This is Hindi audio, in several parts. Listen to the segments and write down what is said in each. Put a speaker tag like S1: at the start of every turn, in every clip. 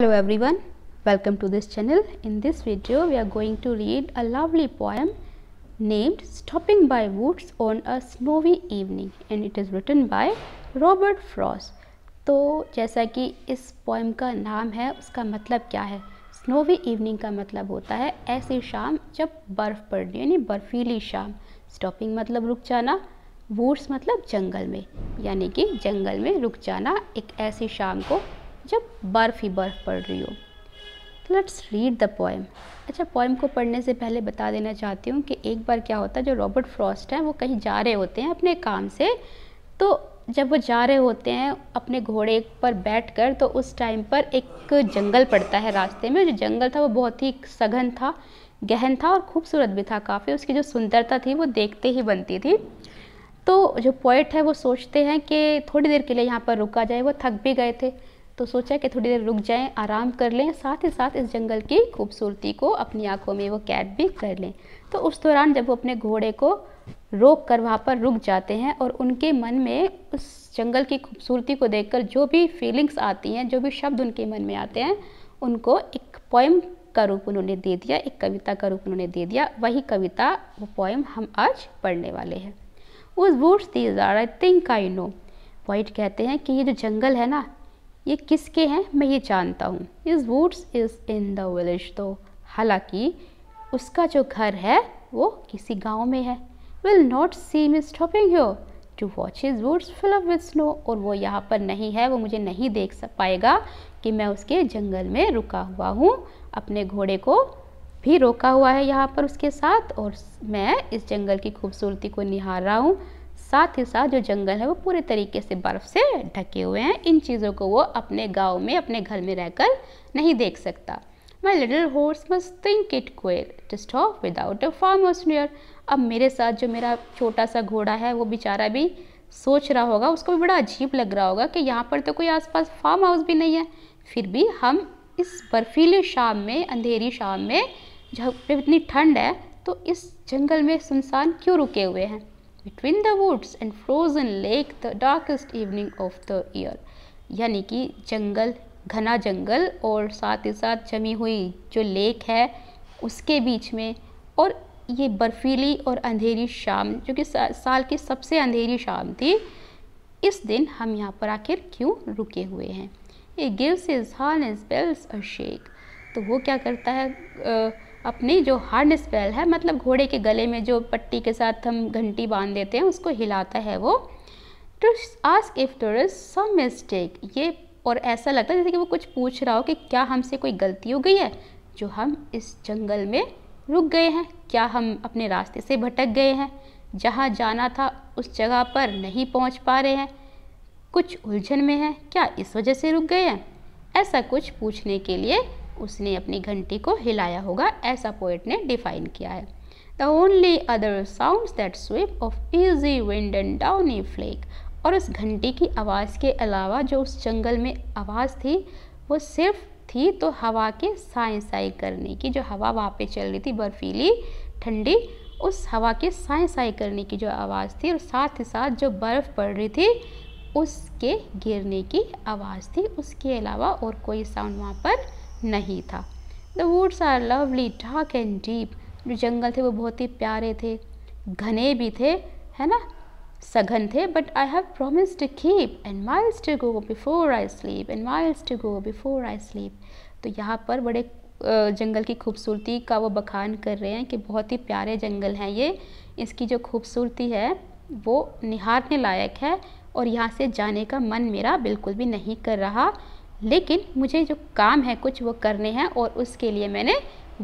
S1: Hello everyone, welcome to this channel. In this video, we are going to read a lovely poem named Stopping by Woods on a Snowy Evening and it is written by Robert Frost. तो जैसा कि इस पोएम का नाम है उसका मतलब क्या है स्नोवी इवनिंग का मतलब होता है ऐसी शाम जब बर्फ़ पड़ रही यानी बर्फीली शाम स्टॉपिंग मतलब रुक जाना वूड्स मतलब जंगल में यानी कि जंगल में रुक जाना एक ऐसी शाम को जब बर्फ़ ही बर्फ़ पड़ रही हो तो लेट्स रीड द पोएम अच्छा पोएम को पढ़ने से पहले बता देना चाहती हूँ कि एक बार क्या होता है जो रॉबर्ट फ्रॉस्ट हैं वो कहीं जा रहे होते हैं अपने काम से तो जब वो जा रहे होते हैं अपने घोड़े पर बैठकर तो उस टाइम पर एक जंगल पड़ता है रास्ते में जो जंगल था वो बहुत ही सघन था गहन था और खूबसूरत भी था काफ़ी उसकी जो सुंदरता थी वो देखते ही बनती थी तो जो पोइट है वो सोचते हैं कि थोड़ी देर के लिए यहाँ पर रुका जाए वो थक भी गए थे तो सोचा कि थोड़ी देर रुक जाएं आराम कर लें साथ ही साथ इस जंगल की खूबसूरती को अपनी आंखों में वो कैद भी कर लें तो उस दौरान जब वो अपने घोड़े को रोक कर वहाँ पर रुक जाते हैं और उनके मन में उस जंगल की खूबसूरती को देखकर जो भी फीलिंग्स आती हैं जो भी शब्द उनके मन में आते हैं उनको एक पोएम का रूप उन्होंने दे दिया एक कविता का रूप उन्होंने दे दिया वही कविता वो पोएम हम आज पढ़ने वाले हैं उस woods these are I think I know वाइट कहते हैं कि ये जो जंगल है ना ये किसके हैं मैं ये जानता हूँ इस woods is in the village though हालांकि उसका जो घर है वो किसी गांव में है will not see me stopping your to watch is woods fill up with snow और वो यहाँ पर नहीं है वो मुझे नहीं देख सक पाएगा कि मैं उसके जंगल में रुका हुआ हूँ अपने घोड़े को भी रोका हुआ है यहाँ पर उसके साथ और मैं इस जंगल की खूबसूरती को निहार रहा हूँ साथ ही साथ जो जंगल है वो पूरे तरीके से बर्फ़ से ढके हुए हैं इन चीज़ों को वो अपने गांव में अपने घर में रहकर नहीं देख सकता my little horse must think it queer to stop without a farm near अब मेरे साथ जो मेरा छोटा सा घोड़ा है वो बेचारा भी सोच रहा होगा उसको भी बड़ा अजीब लग रहा होगा कि यहाँ पर तो कोई आसपास फार्म हाउस भी नहीं है फिर भी हम इस बर्फीले शाम में अंधेरी शाम में जहाँ इतनी ठंड है तो इस जंगल में सुनसान क्यों रुके हुए हैं between the woods and frozen lake the darkest evening of the year यानी कि जंगल घना जंगल और साथ ही साथ जमी हुई जो लेक है उसके बीच में और ये बर्फीली और अंधेरी शाम जो कि सा, साल की सबसे अंधेरी शाम थी इस दिन हम यहाँ पर आखिर क्यों रुके हुए हैं he gives his harness bells a shake तो वो क्या करता है आ, अपनी जो हार्ड स्पेल है मतलब घोड़े के गले में जो पट्टी के साथ हम घंटी बांध देते हैं उसको हिलाता है वो to ask if there's some mistake ये और ऐसा लगता है जैसे कि वो कुछ पूछ रहा हो कि क्या हमसे कोई गलती हो गई है जो हम इस जंगल में रुक गए हैं क्या हम अपने रास्ते से भटक गए हैं जहाँ जाना था उस जगह पर नहीं पहुँच पा रहे हैं कुछ उलझन में है क्या इस वजह से रुक गए हैं ऐसा कुछ पूछने के लिए उसने अपनी घंटी को हिलाया होगा ऐसा पोइट ने डिफाइन किया है the only other sound that sweep of easy wind and down flake और उस घंटी की आवाज़ के अलावा जो उस जंगल में आवाज़ थी वो सिर्फ थी तो हवा के साए साए करने की जो हवा वहाँ पे चल रही थी बर्फीली ठंडी उस हवा के साए साए करने की जो आवाज़ थी और साथ ही साथ जो बर्फ़ पड़ रही थी उसके गिरने की आवाज़ थी उसके अलावा और कोई साउंड वहाँ पर नहीं था the woods are lovely dark and deep जो जंगल थे वो बहुत ही प्यारे थे घने भी थे है ना सघन थे but I have promise to keep and miles to go before I sleep and miles to go before I sleep तो यहाँ पर बड़े जंगल की खूबसूरती का वो बखान कर रहे हैं कि बहुत ही प्यारे जंगल हैं ये इसकी जो खूबसूरती है वो निहारने लायक है और यहाँ से जाने का मन मेरा बिल्कुल भी नहीं कर रहा लेकिन मुझे जो काम है कुछ वो करने हैं और उसके लिए मैंने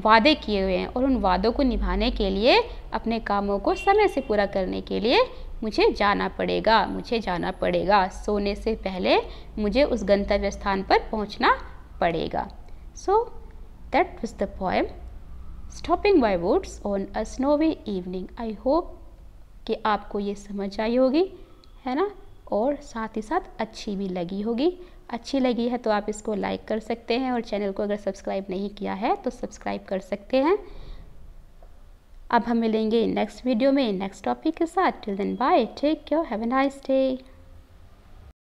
S1: वादे किए हुए हैं और उन वादों को निभाने के लिए अपने कामों को समय से पूरा करने के लिए मुझे जाना पड़ेगा मुझे जाना पड़ेगा सोने से पहले मुझे उस गंतव्य स्थान पर पहुंचना पड़ेगा so that was the poem stopping by woods on a snowy evening I hope कि आपको ये समझ आई होगी है ना और साथ ही साथ अच्छी भी लगी होगी अच्छी लगी है तो आप इसको लाइक कर सकते हैं और चैनल को अगर सब्सक्राइब नहीं किया है तो सब्सक्राइब कर सकते हैं अब हम मिलेंगे नेक्स्ट वीडियो में नेक्स्ट टॉपिक के साथ till then bye take care have a nice day